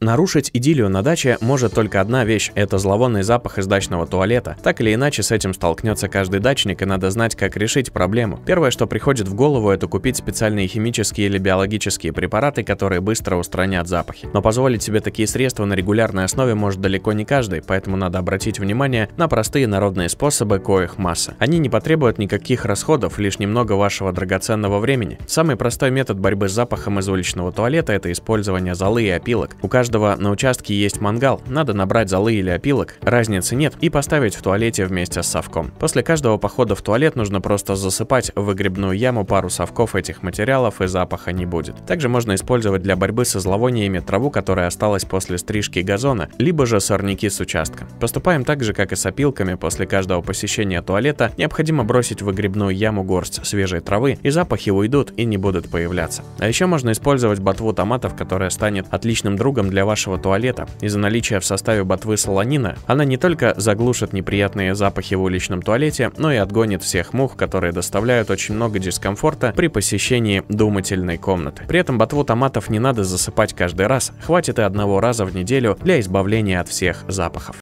Нарушить идиллию на даче может только одна вещь – это зловонный запах из дачного туалета. Так или иначе, с этим столкнется каждый дачник, и надо знать, как решить проблему. Первое, что приходит в голову, это купить специальные химические или биологические препараты, которые быстро устранят запахи. Но позволить себе такие средства на регулярной основе может далеко не каждый, поэтому надо обратить внимание на простые народные способы, коих масса. Они не потребуют никаких расходов, лишь немного вашего драгоценного времени. Самый простой метод борьбы с запахом из уличного туалета – это использование золы и опилок. У каждого каждого на участке есть мангал, надо набрать золы или опилок, разницы нет, и поставить в туалете вместе с совком. После каждого похода в туалет нужно просто засыпать в выгребную яму пару совков этих материалов и запаха не будет. Также можно использовать для борьбы со зловониями траву, которая осталась после стрижки газона, либо же сорняки с участка. Поступаем так же, как и с опилками, после каждого посещения туалета необходимо бросить в выгребную яму горсть свежей травы, и запахи уйдут и не будут появляться. А еще можно использовать ботву томатов, которая станет отличным другом для для вашего туалета. Из-за наличия в составе ботвы солонина, она не только заглушит неприятные запахи в уличном туалете, но и отгонит всех мух, которые доставляют очень много дискомфорта при посещении думательной комнаты. При этом ботву томатов не надо засыпать каждый раз, хватит и одного раза в неделю для избавления от всех запахов.